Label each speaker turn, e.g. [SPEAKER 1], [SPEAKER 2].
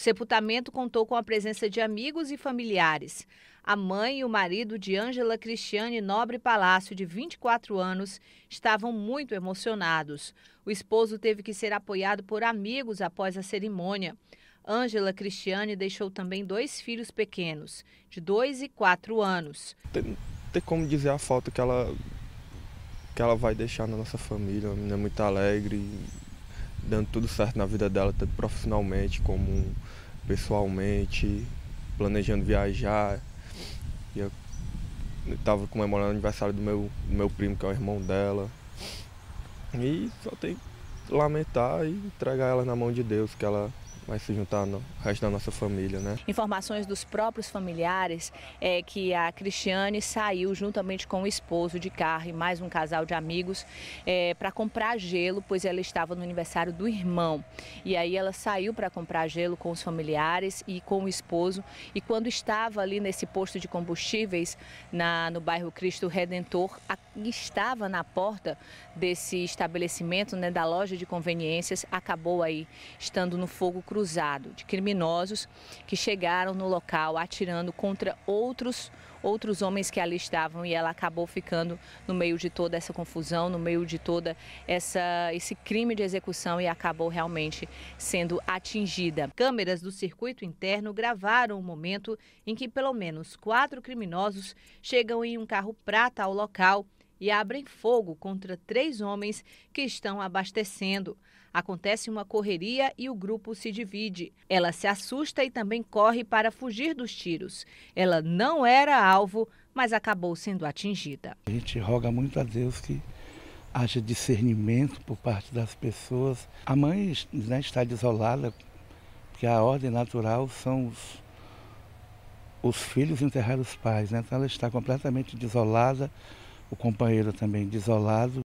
[SPEAKER 1] O sepultamento contou com a presença de amigos e familiares. A mãe e o marido de Ângela Cristiane Nobre Palácio, de 24 anos, estavam muito emocionados. O esposo teve que ser apoiado por amigos após a cerimônia. Ângela Cristiane deixou também dois filhos pequenos, de 2 e 4 anos.
[SPEAKER 2] Tem, tem como dizer a falta que ela, que ela vai deixar na nossa família, uma menina muito alegre, dando tudo certo na vida dela, tanto profissionalmente como pessoalmente, planejando viajar. E eu estava comemorando o aniversário do meu, do meu primo, que é o irmão dela. E só tem que lamentar e entregar ela na mão de Deus, que ela vai se juntar ao resto da nossa família, né?
[SPEAKER 1] Informações dos próprios familiares é que a Cristiane saiu juntamente com o esposo de carro e mais um casal de amigos é, para comprar gelo, pois ela estava no aniversário do irmão. E aí ela saiu para comprar gelo com os familiares e com o esposo. E quando estava ali nesse posto de combustíveis na, no bairro Cristo Redentor, a, estava na porta desse estabelecimento, né, da loja de conveniências, acabou aí estando no fogo cruzado cruzado de criminosos que chegaram no local atirando contra outros outros homens que ali estavam e ela acabou ficando no meio de toda essa confusão, no meio de toda essa esse crime de execução e acabou realmente sendo atingida. Câmeras do circuito interno gravaram o momento em que pelo menos quatro criminosos chegam em um carro prata ao local e abrem fogo contra três homens que estão abastecendo. Acontece uma correria e o grupo se divide. Ela se assusta e também corre para fugir dos tiros. Ela não era alvo, mas acabou sendo atingida.
[SPEAKER 3] A gente roga muito a Deus que haja discernimento por parte das pessoas. A mãe né, está desolada, porque a ordem natural são os, os filhos enterrar os pais. Né? Então ela está completamente desolada o companheiro também desolado.